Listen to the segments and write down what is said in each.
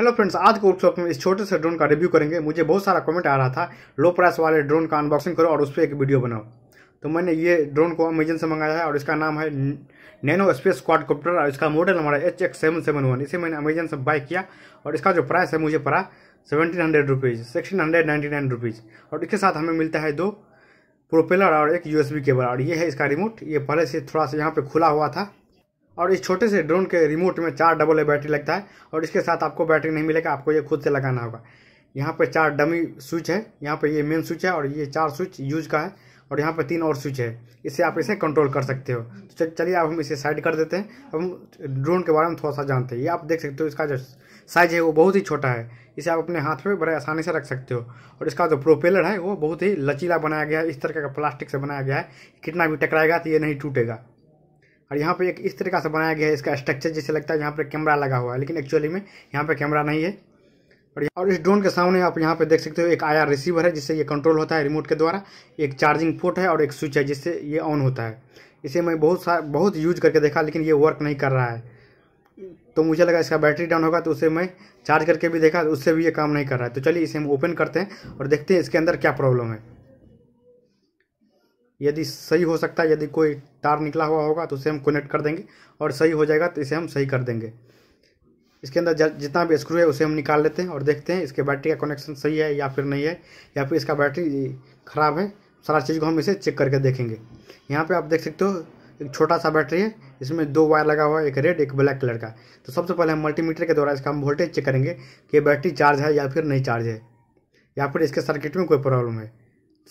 hello friends आज के workshop में इस छोटे से ड्रोन का रिव्यू करेंगे मुझे बहुत सारा कमेंट आ रहा था लो प्राइस वाले ड्रोन का अनबॉक्सिंग करो और उस पर एक वीडियो बनाओ तो मैंने ये ड्रोन को अमेजन से मंगाया है और इसका नाम है नैनो स्पेस स्क्वाड कॉप्टर और इसका मॉडल हमारा H X seven seven one इसे मैंने अमेजन से बाय किया और इसका जो प्राइस है मुझे पड़ा seventeen hundred rupees sixteen hundred ninety nine rupees और इसके साथ हमें मिलता है दो प्रोपेलर और एक यूएसबी केबल और ये है इसका रिमोट ये पहले से थोड़ा सा यहाँ पर खुला हुआ था और इस छोटे से ड्रोन के रिमोट में चार डबल ए बैटरी लगता है और इसके साथ आपको बैटरी नहीं मिलेगा आपको ये खुद से लगाना होगा यहाँ पर चार डमी स्विच है यहाँ पर ये मेन स्विच है और ये चार स्विच यूज का है और यहाँ पर तीन और स्विच है इससे आप इसे कंट्रोल कर सकते हो तो चलिए अब हम इसे साइड कर देते हैं अब हम ड्रोन के बारे में थोड़ा सा जानते हैं ये आप देख सकते हो इसका जो साइज है वो बहुत ही छोटा है इसे आप अपने हाथ में बड़े आसानी से रख सकते हो और इसका जो प्रोपेलर है वो बहुत ही लचीला बनाया गया है इस तरह का प्लास्टिक से बनाया गया है कितना भी टकराएगा तो ये नहीं टूटेगा और यहाँ पर एक इस तरीका से बनाया गया है इसका स्ट्रक्चर जैसे लगता है यहाँ पर कैमरा लगा हुआ है लेकिन एक्चुअली में यहाँ पर कैमरा नहीं है और और इस ड्रोन के सामने आप यहाँ पे देख सकते हो एक आईआर रिसीवर है जिससे ये कंट्रोल होता है रिमोट के द्वारा एक चार्जिंग पोर्ट है और एक स्विच है जिससे ये ऑन होता है इसे मैं बहुत सा बहुत यूज करके देखा लेकिन ये वर्क नहीं कर रहा है तो मुझे लगा इसका बैटरी डाउन होगा तो उसे मैं चार्ज करके भी देखा उससे भी ये काम नहीं कर रहा है तो चलिए इसे हम ओपन करते हैं और देखते हैं इसके अंदर क्या प्रॉब्लम है यदि सही हो सकता है यदि कोई तार निकला हुआ होगा तो उसे हम कनेक्ट कर देंगे और सही हो जाएगा तो इसे हम सही कर देंगे इसके अंदर जितना भी स्क्रू है उसे हम निकाल लेते हैं और देखते हैं इसके बैटरी का कनेक्शन सही है या फिर नहीं है या फिर इसका बैटरी ख़राब है सारा चीज़ को हम इसे चेक करके देखेंगे यहाँ पर आप देख सकते हो एक छोटा सा बैटरी है इसमें दो वायर लगा हुआ है एक रेड एक ब्लैक कलर का तो सबसे पहले हम मल्टीमीटर के द्वारा इसका हम वोल्टेज चेक करेंगे कि बैटरी चार्ज है या फिर नहीं चार्ज है या फिर इसके सर्किट में कोई प्रॉब्लम है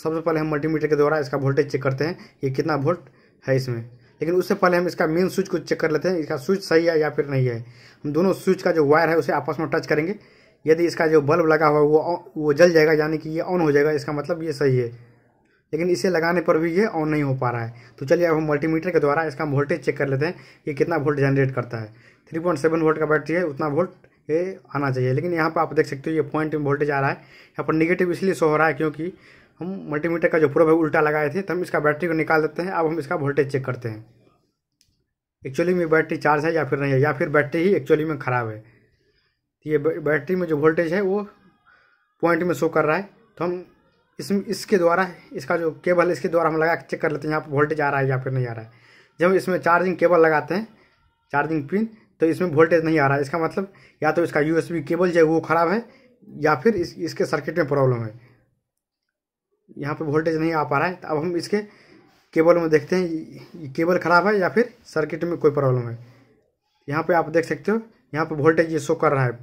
सबसे पहले हम मल्टीमीटर के द्वारा इसका वोल्टेज चेक करते हैं ये कितना वोल्ट है इसमें लेकिन उससे पहले हम इसका मेन स्विच को चेक कर लेते हैं इसका स्विच सही है या फिर नहीं है हम दोनों स्विच का जो वायर है उसे आपस में टच करेंगे यदि इसका जो बल्ब लगा हुआ है वो वो जल जाएगा यानी कि ये ऑन हो जाएगा इसका मतलब ये सही है लेकिन इसे लगाने पर भी ये ऑन नहीं हो पा रहा है तो चलिए अब हम मल्टीमीटर के द्वारा इसका वोल्टेज चेक कर लेते हैं ये कितना वोल्ट जनरेट करता है थ्री पॉइंट सेवन वोल्ट का बैटरी है उतना वोल्ट ये आना चाहिए लेकिन यहाँ पर आप देख सकते हो ये पॉइंट में वोल्टेज आ रहा है यहाँ पर निगेटिव इसलिए शो हो रहा है क्योंकि हम मल्टीमीटर का जो प्रोब है उल्टा लगाए थे तो हम इसका बैटरी को निकाल देते हैं अब हम इसका वोल्टेज चेक करते हैं एक्चुअली में बैटरी चार्ज है या फिर नहीं है या फिर बैटरी ही एक्चुअली में ख़राब है तो ये बैटरी में जो वोल्टेज है वो पॉइंट में शो कर रहा है तो हम इस इसके द्वारा इसका जो केबल इसके द्वारा हम लगा चेक कर लेते हैं यहाँ पर वोल्टेज आ रहा है या फिर नहीं आ रहा है जब इसमें चार्जिंग केबल लगाते हैं चार्जिंग पिन तो इसमें वोल्टेज नहीं आ रहा है इसका मतलब या तो इसका यूएसबी केबल जो है वो ख़राब है या फिर इस इसके सर्किट में प्रॉब्लम है यहाँ पर वोल्टेज नहीं आ पा रहा है तो अब हम इसके केबल में देखते हैं केबल ख़राब है या फिर सर्किट में कोई प्रॉब्लम है यहाँ पे आप देख सकते हो यहाँ पे वोल्टेज ये शो कर रहा है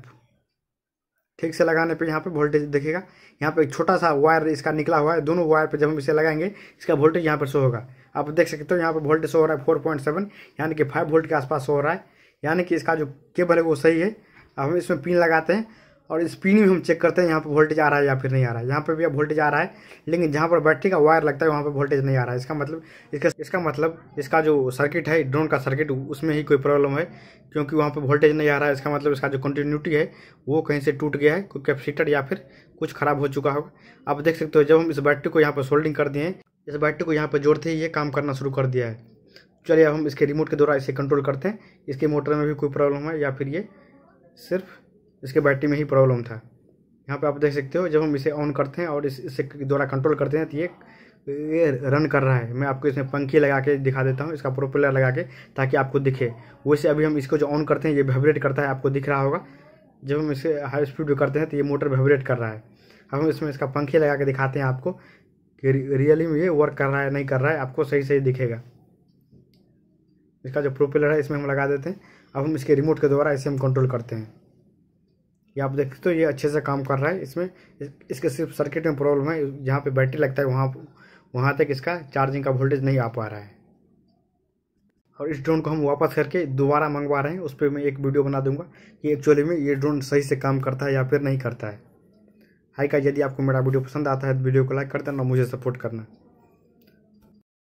ठीक से लगाने पे यहाँ पे वोल्टेज देखेगा यहाँ पे एक छोटा सा वायर इसका निकला हुआ है दोनों वायर पे जब हम इसे लगाएंगे इसका वोल्टेज यहाँ पर शो होगा आप देख सकते हो यहाँ पर वोल्टेज शो हो रहा है फोर पॉइंट सेवन यानी कि फाइव वोल्ट के आसपास शो हो रहा है यानी कि इसका जो केबल है वो सही है अब हम इसमें पिन लगाते हैं और स्पीनिंग में हम चेक करते हैं यहाँ पर वोल्टेज आ रहा है या फिर नहीं आ रहा है यहाँ पर भी वोल्टेज आ रहा है लेकिन जहाँ पर बैटरी का वायर लगता है वहाँ पर वोल्टेज नहीं आ रहा है इसका मतलब इसका इसका मतलब इसका जो सर्किट है ड्रोन का सर्किट उसमें ही कोई प्रॉब्लम है क्योंकि वहाँ पर वोल्टेज नहीं आ रहा है इसका मतलब इसका जो कंटिन्यूटी है वो कहीं से टूट गया है कोई कैपेसिटर या फिर कुछ ख़राब हो चुका होगा आप देख सकते हो जब हम इस बैटरी को यहाँ पर सोल्डिंग कर दिए इस बैटरी को यहाँ पर जोड़ते ही ये काम करना शुरू कर दिया है चलिए हम इसके रिमोट के द्वारा इसे कंट्रोल करते हैं इसके मोटर में भी कोई प्रॉब्लम है या फिर ये सिर्फ इसके बैटरी में ही प्रॉब्लम था यहाँ पे आप देख सकते हो जब हम इसे ऑन करते हैं और इस इससे द्वारा कंट्रोल करते हैं तो ये ये रन कर रहा है मैं आपको इसमें पंखी लगा के दिखा देता हूँ इसका प्रोपेलर लगा के ताकि आपको दिखे वैसे अभी हम इसको जो ऑन करते हैं ये वाइब्रेट करता है आपको दिख रहा होगा जब हम इसे हाई स्पीड करते हैं तो ये मोटर वाइब्रेट कर रहा है अब हम इसमें इसका पंखे लगा के दिखाते हैं आपको कि रियली में ये वर्क कर रहा है नहीं कर रहा है आपको सही सही दिखेगा इसका जो प्रोपेलर है इसमें हम लगा देते हैं अब हम इसके रिमोट के द्वारा इसे हम कंट्रोल करते हैं ये आप देख सकते हो ये अच्छे से काम कर रहा है इसमें इसके सिर्फ सर्किट में प्रॉब्लम है जहाँ पे बैटरी लगता है वहाँ वहाँ तक इसका चार्जिंग का वोल्टेज नहीं आ पा रहा है और इस ड्रोन को हम वापस करके दोबारा मंगवा रहे हैं उस पर मैं एक वीडियो बना दूंगा कि एक्चुअली में ये ड्रोन सही से काम करता है या फिर नहीं करता है हाई का यदि आपको मेरा वीडियो पसंद आता है तो वीडियो को लाइक कर देना मुझे सपोर्ट करना